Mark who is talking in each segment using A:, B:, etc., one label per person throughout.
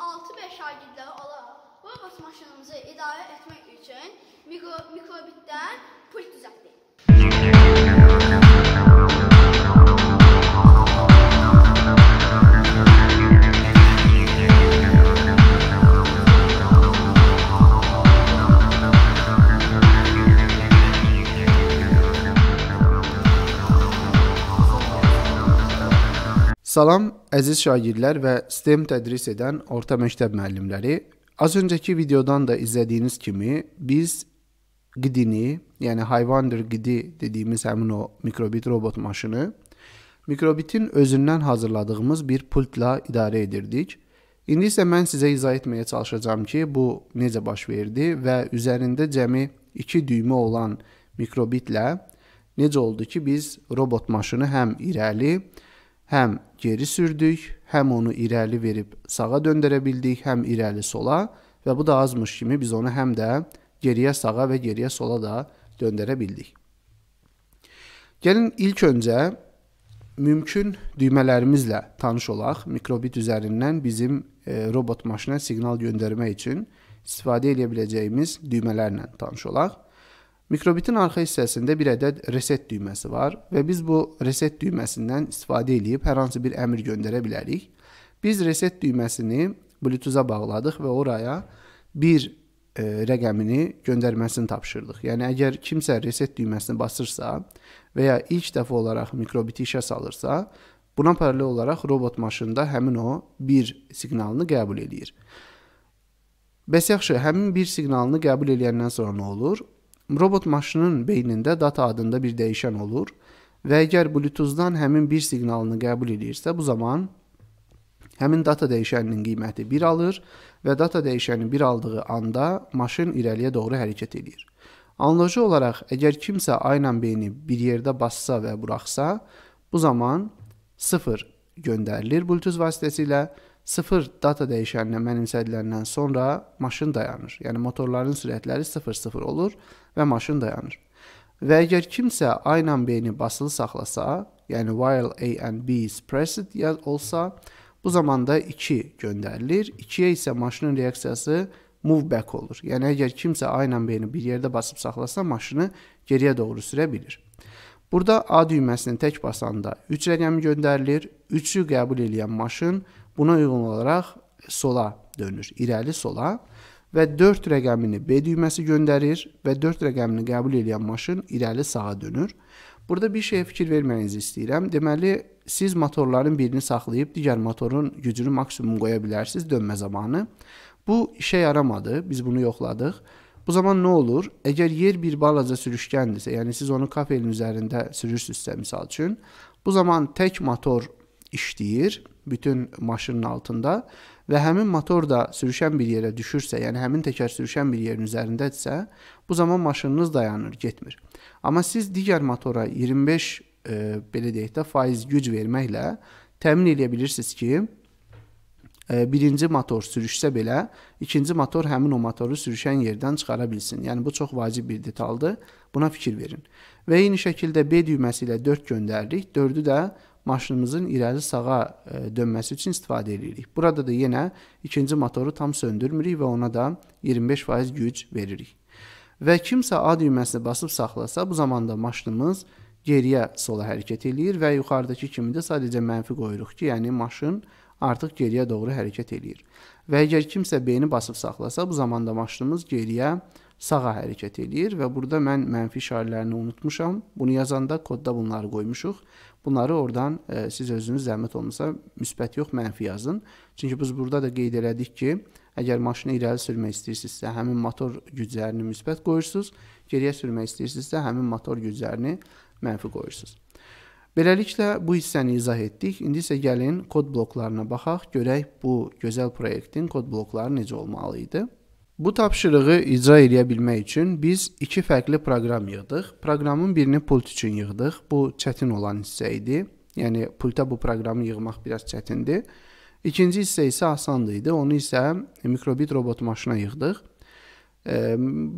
A: 6-5 şagirdləri olaraq robot maşınımızı idarə etmək üçün mikrobitdən pult düzəltdik. Salam əziz şagirdlər və STEM tədris edən orta məktəb müəllimləri. Az öncəki videodan da izlədiyiniz kimi biz qidini, yəni hayvandır qidi dediyimiz həmin o mikrobit robot maşını mikrobitin özündən hazırladığımız bir pultla idarə edirdik. İndi isə mən sizə izah etməyə çalışacağam ki, bu necə baş verdi və üzərində cəmi 2 düymə olan mikrobitlə necə oldu ki, biz robot maşını həm irəli, həm həm geri sürdük, həm onu irəli verib sağa döndərə bildik, həm irəli sola və bu da azmış kimi biz onu həm də geriyə sağa və geriyə sola da döndərə bildik. Gəlin ilk öncə mümkün düymələrimizlə tanış olaq. Mikrobit üzərindən bizim e, robot maşına siqnal göndərmək üçün istifadə edə biləcəyimiz düymələrlə tanış olaq. Mikrobitin arxa hissəsində bir ədəd reset düyməsi var və biz bu reset düyməsindən istifadə edib hər hansı bir əmr göndərə bilərik. Biz reset düyməsini Bluetooth-a bağladıq və oraya bir e, rəqəmini göndərməsini tapşırdıq. Yəni əgər kimsə reset düyməsini basırsa və ya ilk dəfə olaraq mikrobiti işə salırsa, buna paralel olaraq robot maşında həmin o bir siqnalını qəbul eləyir. Bəs yaxşı, həmin bir siqnalını qəbul eləyəndən sonra nə olur? Robot maşının beynində data adında bir dəyişən olur və əgər Bluetooth-dan həmin bir siqnalını qəbul edirsə, bu zaman həmin data dəyişəninin qiyməti 1 alır və data dəyişəni 1 aldığı anda maşın irəliyə doğru hərəkət edir. Analoji olaraq əgər kimsə aynan beyni bir yerdə bassa və buraxsa, bu zaman 0 göndərilir Bluetooth vasitəsilə sıfır data dəyişəninə mənimsədiləndən sonra maşın dayanır. Yəni motorların sürətləri 0-0 olur və maşın dayanır. Və əgər kimsə A ilə B-ni basılı saxlasa, yəni while A and B is pressed yaz olsa, bu zamanda 2 göndərilir. 2-yə isə maşının reaksiyası move back olur. Yəni əgər kimsə A ilə B-ni bir yerdə basıb saxlasa, maşını geriyə doğru sürə bilir. Burada A düyməsini tək basanda 3 rəqəmi göndərilir. 3-ü qəbul edən maşın Buna uyğun olaraq sola dönür, irəli sola və 4 rəqəmini B düyməsi göndərir və 4 rəqəmini qəbul edən maşın irəli sağa dönür. Burada bir şeyə fikir verməyinizi istəyirəm. Deməli, siz motorların birini saxlayıb digər motorun gücünü maksimum qoya bilərsiniz dönmə zamanı. Bu işə yaramadı, biz bunu yoxladıq. Bu zaman nə olur? Əgər yer bir balaca sürüşkəndirsə, yəni siz onu kafelin üzərində sürürsünüzsə, misal üçün, bu zaman tək motor işləyir bütün maşının altında və həmin motor da sürüşən bir yerə düşürsə, yəni həmin təkər sürüşən bir yerin üzərindədirsə, bu zaman maşınınız dayanır, getmir. Amma siz digər motora 25 e, belə deyək də faiz güc verməklə təmin edə bilirsiniz ki, e, birinci motor sürüşsə belə, ikinci motor həmin o motoru sürüşən yerdən çıxara bilsin. Yəni bu çox vacib bir detaldır. Buna fikir verin. Və eyni şəkildə B düyməsi ilə 4 göndərdik. 4-ü də maşınımızın irəli sağa e, dönməsi üçün istifadə edirik. Burada da yenə ikinci motoru tam söndürmürük və ona da 25% güc veririk. Və kimsə A düyməsini basıb saxlasa, bu zamanda maşınımız geriyə sola hərəkət eləyir və yuxarıdakı kimi də sadəcə mənfi qoyuruq ki, yəni maşın artıq geriyə doğru hərəkət eləyir. Və əgər kimsə B-ni basıb saxlasa, bu zamanda maşınımız geriyə sağa hərəkət eləyir və burada mən mənfi şarələrini unutmuşam. Bunu yazanda kodda bunları qoymuşuq. Bunları oradan e, siz özünüz zəhmət olmasa müsbət yox, mənfi yazın. Çünki biz burada da qeyd elədik ki, əgər maşını irəli sürmək istəyirsinizsə, həmin motor güclərini müsbət qoyursunuz. Geriyə sürmək istəyirsinizsə, həmin motor güclərini mənfi qoyursunuz. Beləliklə bu hissəni izah etdik. İndi isə gəlin kod bloklarına baxaq, görək bu gözəl proyektin kod blokları necə olmalı idi. Bu tapşırığı icra edə bilmək üçün biz iki fərqli proqram yığdıq. Proqramın birini pult üçün yığdıq. Bu çətin olan hissə idi. Yəni pulta bu proqramı yığmaq biraz çətindir. İkinci hissə isə asandı idi. Onu isə mikrobit robot maşına yığdıq.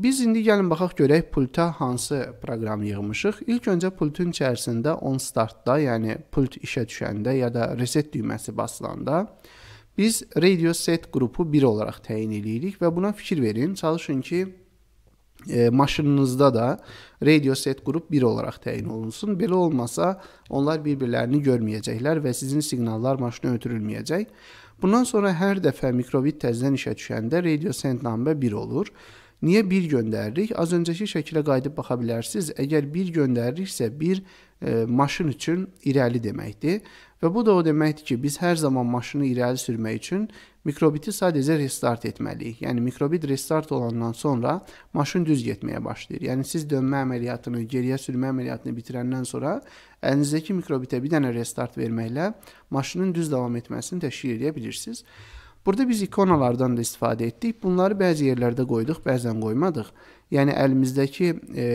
A: Biz indi gəlin baxaq görək pulta hansı proqramı yığmışıq. İlk öncə pultun içərisində on startda, yəni pult işə düşəndə ya da reset düyməsi basılanda Biz radio set qrupu 1 olaraq təyin eləyirik və buna fikir verin. Çalışın ki, e, maşınınızda da radio set qrup 1 olaraq təyin olunsun. Belə olmasa onlar bir-birlərini görməyəcəklər və sizin siqnallar maşına ötürülməyəcək. Bundan sonra hər dəfə mikrobit təzədən işə düşəndə radio send nambə 1 olur Niyə bir göndəririk? Az öncəki şəkilə qayıdıb baxa bilərsiniz. Əgər bir göndəririksə, bir e, maşın üçün irəli deməkdir. Və bu da o deməkdir ki, biz hər zaman maşını irəli sürmək üçün mikrobiti sadəcə restart etməliyik. Yəni mikrobit restart olandan sonra maşın düz getməyə başlayır. Yəni siz dönmə əməliyyatını, geriyə sürmə əməliyyatını bitirəndən sonra əlinizdəki mikrobitə bir dənə restart verməklə maşının düz davam etməsini təşkil edə bilirsiniz. Hmm. Burada biz ikonalardan da istifadə etdik. Bunları bəzi yerlərdə qoyduq, bəzən qoymadıq. Yəni əlimizdəki e,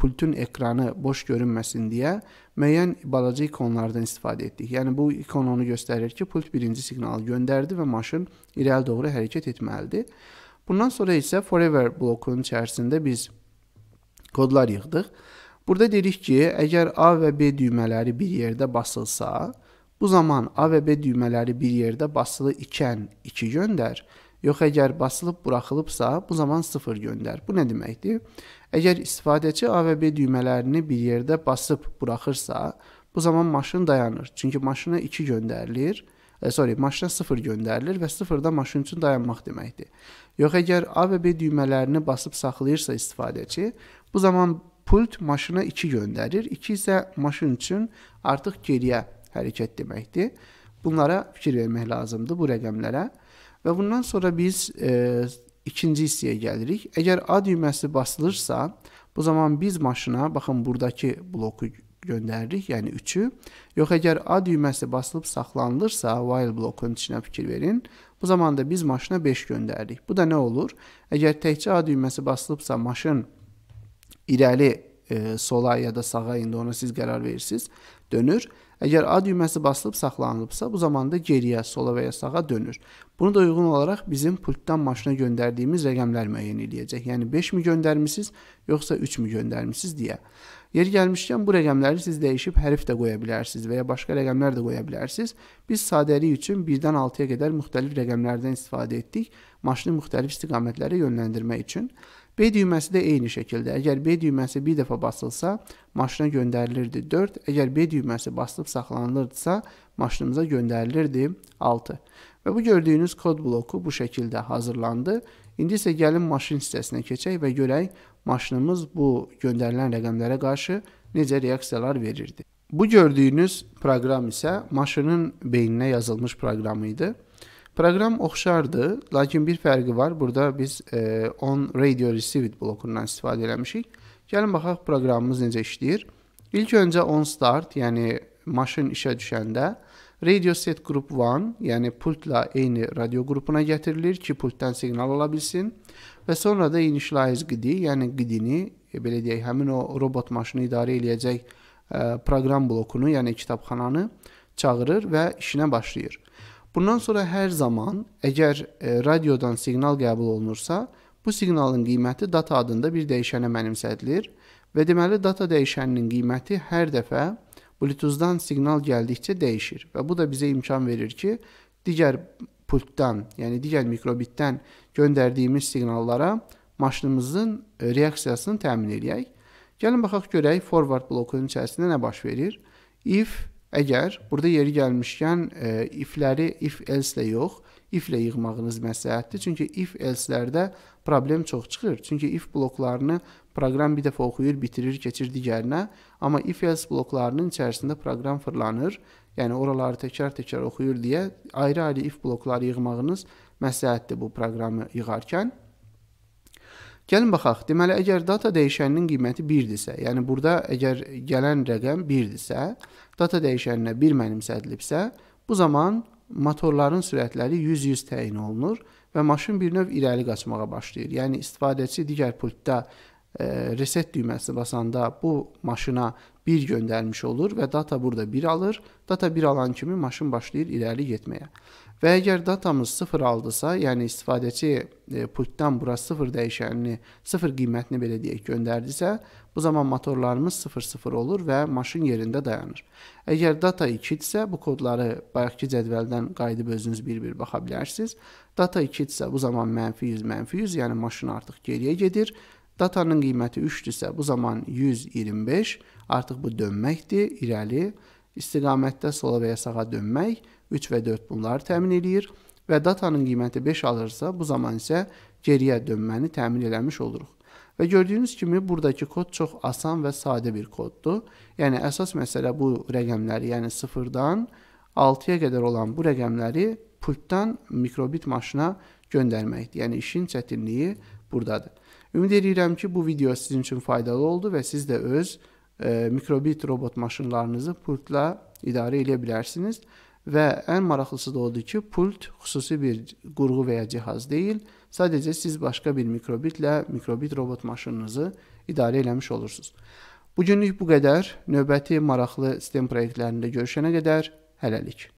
A: pultun ekranı boş görünməsin deyə müəyyən balaca ikonlardan istifadə etdik. Yəni bu ikon onu göstərir ki, pult birinci siqnalı göndərdi və maşın irəli doğru hərəkət etməlidir. Bundan sonra isə forever blokunun içərisində biz kodlar yığdıq. Burada dedik ki, əgər A və B düymələri bir yerdə basılsa, Bu zaman A və B düymələri bir yerdə basılı ikən 2 göndər. Yox əgər basılıb buraxılıbsa, bu zaman 0 göndər. Bu nə deməkdir? Əgər istifadəçi A və B düymələrini bir yerdə basıb buraxırsa, bu zaman maşın dayanır. Çünki maşına 2 göndərilir. E, sorry, maşına 0 göndərilir və 0 da maşın üçün dayanmaq deməkdir. Yox əgər A və B düymələrini basıb saxlayırsa istifadəçi, bu zaman pult maşına 2 göndərir. 2 isə maşın üçün artıq geriyə hərəkət deməkdir. Bunlara fikir vermək lazımdır bu rəqəmlərə. Və bundan sonra biz e, ikinci hissəyə gəlirik. Əgər A düyməsi basılırsa, bu zaman biz maşına baxın burdakı bloku göndəririk, yəni 3-ü. Yox əgər A düyməsi basılıb saxlanılırsa, while blokunun içinə fikir verin. Bu zaman da biz maşına 5 göndəririk. Bu da nə olur? Əgər təkcə A düyməsi basılıbsa maşın irəli, e, sola ya da sağa indi ona siz qərar verirsiniz, dönür. Əgər A düyməsi basılıb saxlanılıbsa, bu zamanda geriyə, sola və ya sağa dönür. Bunu da uyğun olaraq bizim pultdan maşına göndərdiyimiz rəqəmlər müəyyən eləyəcək. Yəni 5 mi göndərmisiniz, yoxsa 3 mü göndərmisiniz deyə. Yer gəlmişkən bu rəqəmləri siz dəyişib hərf də qoya bilərsiniz və ya başqa rəqəmlər də qoya bilərsiniz. Biz sadəlik üçün 1-dən 6-ya qədər müxtəlif rəqəmlərdən istifadə etdik, maşını müxtəlif istiqamətlərə yönləndirmək üçün. B düyməsi də eyni şəkildə. Əgər B düyməsi bir dəfə basılsa, maşına göndərilirdi 4. Əgər B düyməsi basılıb saxlanılırdısa, maşınımıza göndərilirdi 6. Və bu gördüyünüz kod bloku bu şəkildə hazırlandı. İndi isə gəlin maşın hissəsinə keçək və görək maşınımız bu göndərilən rəqəmlərə qarşı necə reaksiyalar verirdi. Bu gördüyünüz proqram isə maşının beyninə yazılmış proqramı idi. Proqram oxşardı, lakin bir fərqi var. Burada biz e, on radio received blokundan istifadə eləmişik. Gəlin baxaq proqramımız necə işləyir. İlk öncə on start, yəni maşın işə düşəndə Radio set group 1 yəni pultla eyni radio qrupuna gətirilir ki, pultdan siqnal ala bilsin və sonra da initialize qidi, yəni qidini, e, belə deyək, həmin o robot maşını idarə edəcək e, proqram blokunu, yəni kitabxananı çağırır və işinə başlayır. Bundan sonra hər zaman əgər e, radiodan siqnal qəbul olunursa, bu siqnalın qiyməti data adında bir dəyişənə mənimsədilir və deməli data dəyişəninin qiyməti hər dəfə e, Bluetooth-dan siqnal gəldikcə dəyişir və bu da bizə imkan verir ki, digər pultdan, yəni digər mikrobitdən göndərdiyimiz siqnallara maşınımızın e, reaksiyasını təmin eləyək. Gəlin baxaq görək forward blokunun içərisində nə baş verir. If əgər burada yeri gəlmişkən e, ifləri if else ilə yox, if ilə yığmağınız məsləhətdir. Çünki if else-lərdə problem çox çıxır. Çünki if bloklarını Proqram bir dəfə oxuyur, bitirir, keçir digərinə, amma if else bloklarının içərisində proqram fırlanır. Yəni oraları təkrar-təkrar oxuyur deyə ayrı-ayrı if blokları yığmağınız məsləhətdir bu proqramı yığarkən. Gəlin baxaq. Deməli, əgər data dəyişəninin qiyməti 1-dirsə, yəni burada əgər gələn rəqəm 1-dirsə, data dəyişəninə 1 mənimsədilibsə, bu zaman motorların sürətləri 100-100 təyin olunur və maşın bir növ irəli qaçmağa başlayır. Yəni istifadəçi digər pultda reset düyməsi basanda bu maşına 1 göndərmiş olur və data burada 1 alır. Data 1 alan kimi maşın başlayır irəli getməyə. Və əgər datamız 0 aldısa, yəni istifadəçi pultdan bura 0 dəyişənini, 0 qiymətini belə deyək göndərdisə, bu zaman motorlarımız 0-0 olur və maşın yerində dayanır. Əgər data 2 isə bu kodları bayaqki cədvəldən qayıdıb özünüz bir-bir baxa bilərsiniz. Data 2 isə bu zaman -100, -100, yəni maşın artıq geriyə gedir Datanın qiyməti 3-dürsə, bu zaman 125 artıq bu dönməkdir, irəli istiqamətdə sola və ya sağa dönmək 3 və 4 bunları təmin eləyir və datanın qiyməti 5 alırsa, bu zaman isə geriyə dönməni təmin eləmiş oluruq. Və gördüyünüz kimi buradakı kod çox asan və sadə bir koddur. Yəni əsas məsələ bu rəqəmləri, yəni 0-dan 6-ya qədər olan bu rəqəmləri pultdan mikrobit maşına göndərməkdir. Yəni işin çətinliyi burdadır. Ümid edirəm ki, bu video sizin üçün faydalı oldu və siz də öz e, mikrobit robot maşınlarınızı pultla idarə edə bilərsiniz. Və ən maraqlısı da odur ki, pult xüsusi bir qurğu və ya cihaz deyil. Sadəcə siz başqa bir mikrobitlə mikrobit robot maşınınızı idarə eləmiş olursunuz. Bugünlük bu qədər. Növbəti maraqlı sistem layihələrində görüşənə qədər hələlik.